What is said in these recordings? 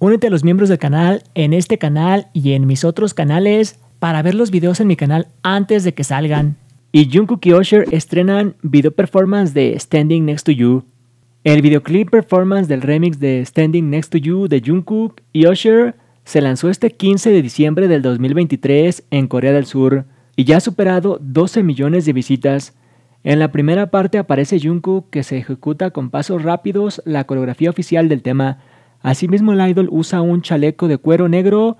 Únete a los miembros del canal en este canal y en mis otros canales para ver los videos en mi canal antes de que salgan. Y Jungkook y Usher estrenan video performance de Standing Next to You. El videoclip performance del remix de Standing Next to You de Jungkook y Usher se lanzó este 15 de diciembre del 2023 en Corea del Sur y ya ha superado 12 millones de visitas. En la primera parte aparece Jungkook que se ejecuta con pasos rápidos la coreografía oficial del tema. Asimismo el idol usa un chaleco de cuero negro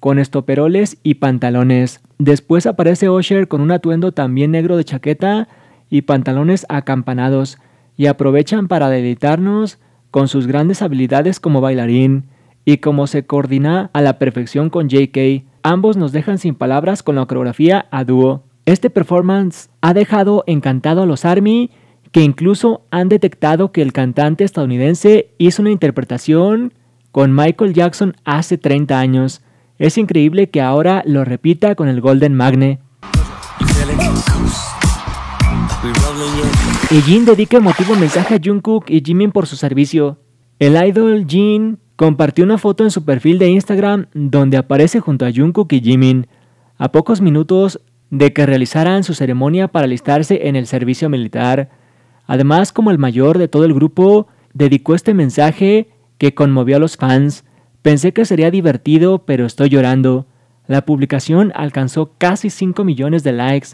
con estoperoles y pantalones. Después aparece Osher con un atuendo también negro de chaqueta y pantalones acampanados y aprovechan para deleitarnos con sus grandes habilidades como bailarín y como se coordina a la perfección con JK. Ambos nos dejan sin palabras con la coreografía a dúo. Este performance ha dejado encantado a los ARMY, que incluso han detectado que el cantante estadounidense hizo una interpretación con Michael Jackson hace 30 años. Es increíble que ahora lo repita con el Golden Magne. Y Jin dedica emotivo mensaje a Jungkook y Jimin por su servicio. El idol Jin compartió una foto en su perfil de Instagram donde aparece junto a Jungkook y Jimin. A pocos minutos de que realizaran su ceremonia para alistarse en el servicio militar. Además, como el mayor de todo el grupo, dedicó este mensaje que conmovió a los fans. Pensé que sería divertido, pero estoy llorando. La publicación alcanzó casi 5 millones de likes.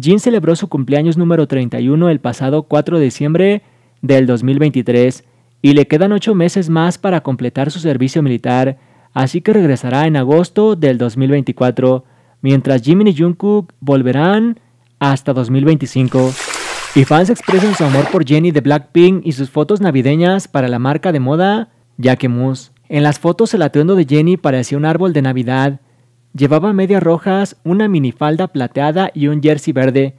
Jin celebró su cumpleaños número 31 el pasado 4 de diciembre del 2023 y le quedan 8 meses más para completar su servicio militar, así que regresará en agosto del 2024 mientras Jimin y Jungkook volverán hasta 2025. Y fans expresan su amor por Jenny de Blackpink y sus fotos navideñas para la marca de moda Jacquemus. En las fotos el atuendo de Jenny parecía un árbol de Navidad. Llevaba medias rojas, una minifalda plateada y un jersey verde.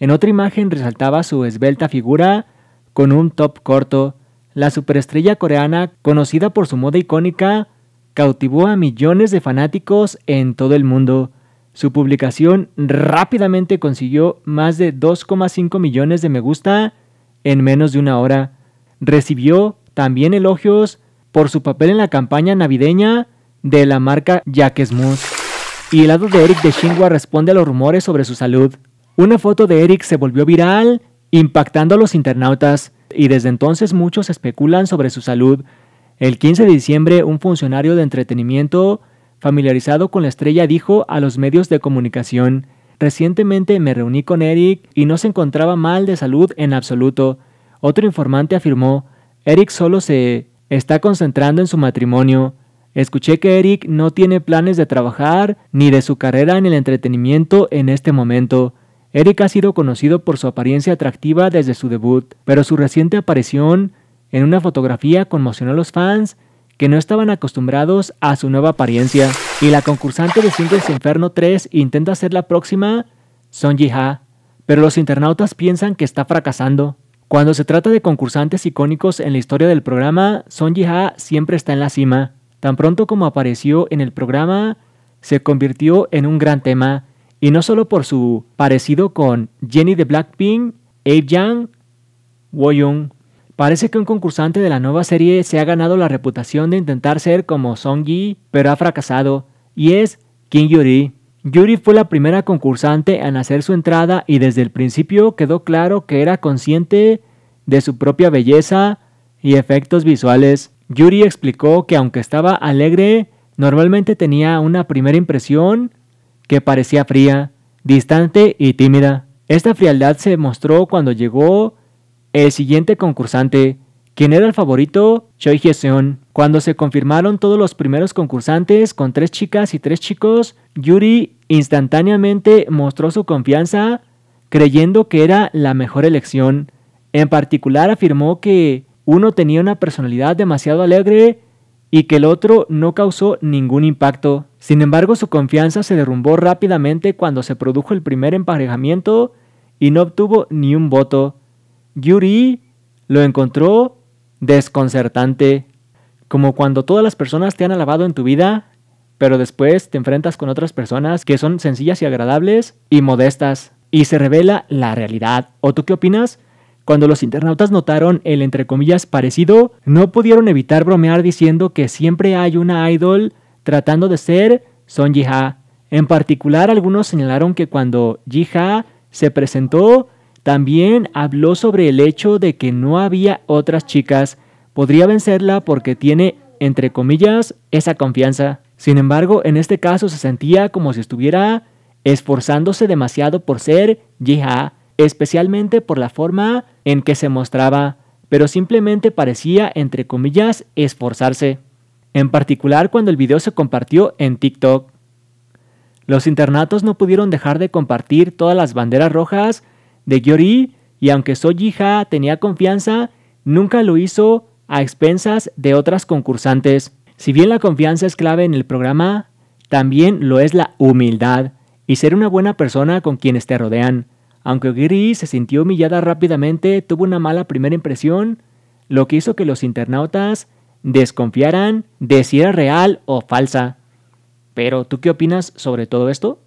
En otra imagen resaltaba su esbelta figura con un top corto. La superestrella coreana, conocida por su moda icónica, cautivó a millones de fanáticos en todo el mundo. Su publicación rápidamente consiguió más de 2,5 millones de me gusta en menos de una hora. Recibió también elogios por su papel en la campaña navideña de la marca Jack Smooth. Y el lado de Eric de Shingwa responde a los rumores sobre su salud. Una foto de Eric se volvió viral, impactando a los internautas, y desde entonces muchos especulan sobre su salud. El 15 de diciembre, un funcionario de entretenimiento familiarizado con la estrella, dijo a los medios de comunicación, Recientemente me reuní con Eric y no se encontraba mal de salud en absoluto. Otro informante afirmó, Eric solo se está concentrando en su matrimonio. Escuché que Eric no tiene planes de trabajar ni de su carrera en el entretenimiento en este momento. Eric ha sido conocido por su apariencia atractiva desde su debut, pero su reciente aparición en una fotografía conmocionó a los fans que no estaban acostumbrados a su nueva apariencia, y la concursante de Singles Inferno 3 intenta ser la próxima Son Ha, pero los internautas piensan que está fracasando. Cuando se trata de concursantes icónicos en la historia del programa, Son Ha siempre está en la cima. Tan pronto como apareció en el programa, se convirtió en un gran tema, y no solo por su parecido con Jenny de Blackpink, Abe Yang, Woyung, Parece que un concursante de la nueva serie se ha ganado la reputación de intentar ser como Song Yi, pero ha fracasado, y es Kim Yuri. Yuri fue la primera concursante en hacer su entrada y desde el principio quedó claro que era consciente de su propia belleza y efectos visuales. Yuri explicó que aunque estaba alegre, normalmente tenía una primera impresión que parecía fría, distante y tímida. Esta frialdad se mostró cuando llegó el siguiente concursante, quien era el favorito, Choi Hye-seon. Cuando se confirmaron todos los primeros concursantes con tres chicas y tres chicos, Yuri instantáneamente mostró su confianza creyendo que era la mejor elección. En particular afirmó que uno tenía una personalidad demasiado alegre y que el otro no causó ningún impacto. Sin embargo, su confianza se derrumbó rápidamente cuando se produjo el primer emparejamiento y no obtuvo ni un voto. Yuri lo encontró desconcertante, como cuando todas las personas te han alabado en tu vida, pero después te enfrentas con otras personas que son sencillas y agradables y modestas, y se revela la realidad. ¿O tú qué opinas? Cuando los internautas notaron el entre comillas parecido, no pudieron evitar bromear diciendo que siempre hay una idol tratando de ser Son Ji-ha. En particular, algunos señalaron que cuando Ji-ha se presentó también habló sobre el hecho de que no había otras chicas. Podría vencerla porque tiene, entre comillas, esa confianza. Sin embargo, en este caso se sentía como si estuviera esforzándose demasiado por ser Jiha, especialmente por la forma en que se mostraba, pero simplemente parecía, entre comillas, esforzarse. En particular cuando el video se compartió en TikTok. Los internatos no pudieron dejar de compartir todas las banderas rojas de Gyori y aunque hija tenía confianza, nunca lo hizo a expensas de otras concursantes. Si bien la confianza es clave en el programa, también lo es la humildad y ser una buena persona con quienes te rodean. Aunque Giri se sintió humillada rápidamente, tuvo una mala primera impresión, lo que hizo que los internautas desconfiaran de si era real o falsa. Pero, ¿tú qué opinas sobre todo esto?